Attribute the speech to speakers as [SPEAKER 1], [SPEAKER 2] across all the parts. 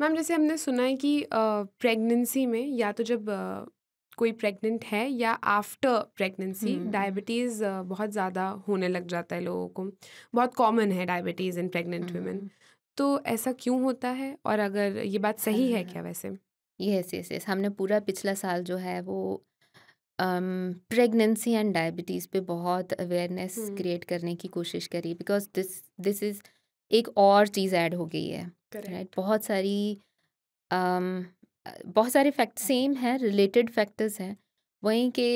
[SPEAKER 1] Ma'am जैसे हमने सुना है कि प्रेगनेंसी में या तो जब कोई प्रेग्नेंट है या आफ्टर प्रेगनेंसी हम्म। डायबिटीज़ बहुत ज़्यादा होने लग जाता है लोगों को बहुत कॉमन है diabetes in pregnant women hmm. तो ऐसा क्यों होता है और अगर ये बात सही है हाँ। क्या वैसे यस यस यस हमने पूरा पिछला साल जो है वो प्रेगनेंसी एंड डायबिटीज़ पे बहुत अवेयरनेस हम्म। क्रिएट करने की कोशिश करी बिकॉज दिस दिस इज़ एक और चीज़ ऐड हो गई है राइट बहुत सारी um, बहुत सारे फैक्ट हाँ। सेम है रिलेटेड फैक्टर्स हैं वहीं के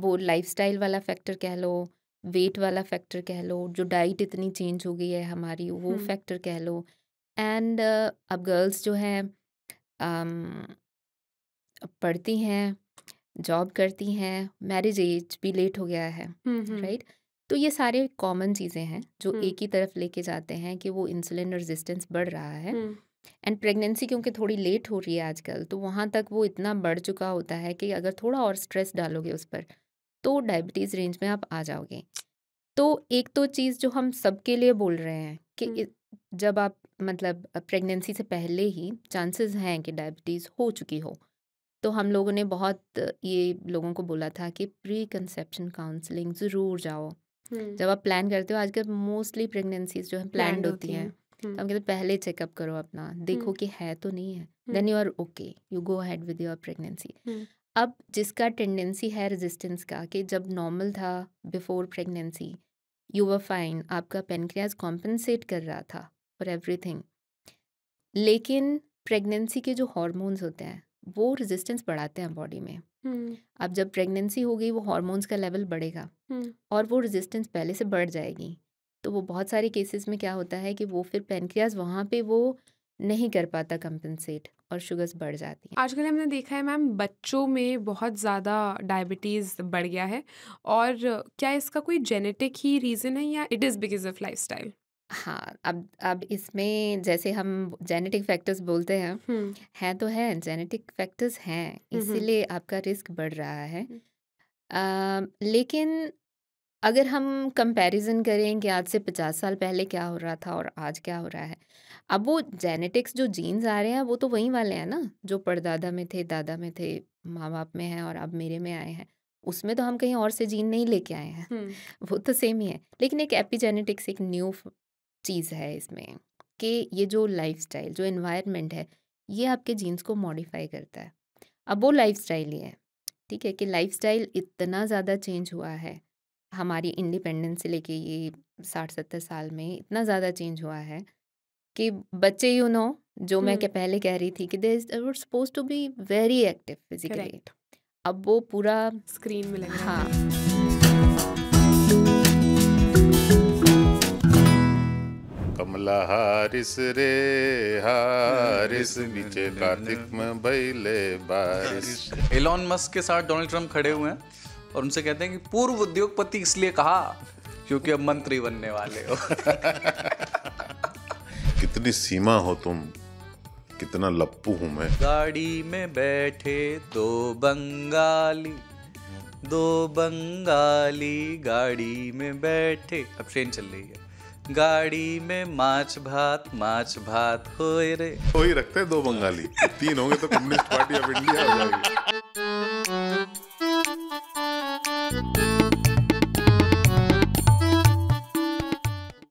[SPEAKER 1] वो लाइफस्टाइल वाला फैक्टर कह लो वेट वाला फैक्टर कह लो जो डाइट इतनी चेंज हो गई है हमारी वो फैक्टर कह लो एंड uh, अब गर्ल्स जो है um, पढ़ती हैं जॉब करती हैं मैरिज एज भी लेट हो गया है राइट right? तो ये सारे कॉमन चीज़ें हैं जो एक ही तरफ लेके जाते हैं कि वो इंसुलिन रेजिस्टेंस बढ़ रहा है एंड प्रेगनेंसी क्योंकि थोड़ी लेट हो रही है आजकल तो वहाँ तक वो इतना बढ़ चुका होता है कि अगर थोड़ा और स्ट्रेस डालोगे उस पर तो डायबिटीज़ रेंज में आप आ जाओगे तो एक तो चीज़ जो हम सबके लिए बोल रहे हैं कि जब आप मतलब प्रेगनेंसी से पहले ही चांसेस हैं कि डायबिटीज़ हो चुकी हो तो हम लोगों ने बहुत ये लोगों को बोला था कि प्री कंसेप्शन काउंसलिंग ज़रूर जाओ हम्म। जब आप प्लान करते हो आजकल मोस्टली प्रेगनेंसीज जो है प्लान होती हैं हम्म। तो हम कहते हैं पहले चेकअप करो अपना देखो हम्म। कि है तो नहीं है then you are okay you go ahead with your pregnancy अब जिसका टेंडेंसी है रेजिस्टेंस का कि जब नॉर्मल था before pregnancy you were fine आपका पेनक्रियाज कॉम्पनसेट कर रहा था फॉर एवरीथिंग लेकिन प्रेगनेंसी के जो हॉर्मोन्स होते हैं वो रेजिस्टेंस बढ़ाते हैं बॉडी में अब जब प्रेगनेंसी हो गई वो हॉर्मोन्स का लेवल बढ़ेगा और वो रेजिस्टेंस पहले से बढ़ जाएगी तो वो बहुत सारे केसेस में क्या होता है कि वो फिर पेनक्रियाज वहाँ पे वो नहीं कर पाता कंपनसेट और शुगर्स बढ़ जाती हैं आजकल हमने देखा है मैम बच्चों में बहुत ज़्यादा डायबिटीज़ बढ़ गया है और क्या इसका कोई जेनेटिक ही रीज़न है या it is because of life हाँ अब अब इसमें जैसे हम जेनेटिक फैक्टर्स बोलते हैं हैं तो हैं जेनेटिक फैक्टर्स हैं इसीलिए आपका रिस्क बढ़ रहा है आ, लेकिन अगर हम कंपैरिजन करें कि आज से पचास साल पहले क्या हो रहा था और आज क्या हो रहा है अब वो जेनेटिक्स जो जीन्स आ रहे हैं वो तो वहीं वाले हैं ना जो परदादा में थे दादा में थे माँ बाप में हैं और अब मेरे में आए हैं उसमें तो हम कहीं और से जीन नहीं लेके आए हैं वो तो सेम ही है लेकिन एक एपिजेनेटिक्स एक न्यू चीज़ है इसमें कि ये जो लाइफ जो इन्वायरमेंट है ये आपके जीन्स को मॉडिफाई करता है अब वो लाइफ ही है ठीक है कि लाइफ इतना ज़्यादा चेंज हुआ है हमारी इंडिपेंडेंस से लेके ये साठ सत्तर साल में इतना ज़्यादा चेंज हुआ है कि बच्चे यू नो जो मैं क्या पहले कह रही थी कि they were supposed to be very active physically अब वो पूरा स्क्रीन में हाँ कमला हारिस रे हारिस हम्म। बीचे कार्तिक में बैले बारिश एलॉन मस्क के साथ डोनाल्ड ट्रंप खड़े हुए हैं और उनसे कहते हैं कि पूर्व उद्योगपति इसलिए कहा क्योंकि अब मंत्री बनने वाले हो कितनी सीमा हो तुम कितना लप्पू हूं मैं गाड़ी में बैठे दो बंगाली दो बंगाली गाड़ी में बैठे अब ट्रेन चल रही है गाड़ी में माछ भात माछ भात होए रे वही रखते हैं दो बंगाली तीन होंगे तो कम्युनिस्ट पार्टी ऑफ इंडिया हो जाएगी